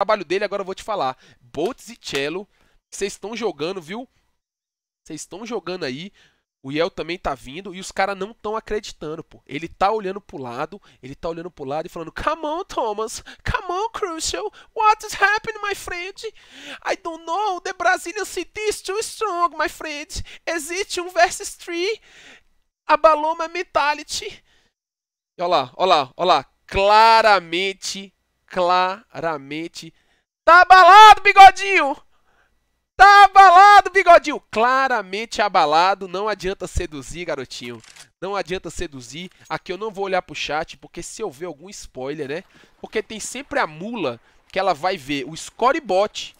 trabalho dele agora eu vou te falar. Boltz e Cello, vocês estão jogando, viu? Vocês estão jogando aí. O Yel também tá vindo e os caras não estão acreditando, pô. Ele tá olhando pro lado, ele tá olhando pro lado e falando: Come on, Thomas. Come on, Crucial. What is happening, my friend? I don't know. The Brazilian city is too strong, my friend. Existe um versus three. Abalou my mentality. Olha lá, olha lá, olha lá. Claramente claramente. Tá abalado, bigodinho! Tá abalado, bigodinho! Claramente abalado, não adianta seduzir, garotinho. Não adianta seduzir. Aqui eu não vou olhar pro chat, porque se eu ver algum spoiler, né? Porque tem sempre a mula que ela vai ver o scorebot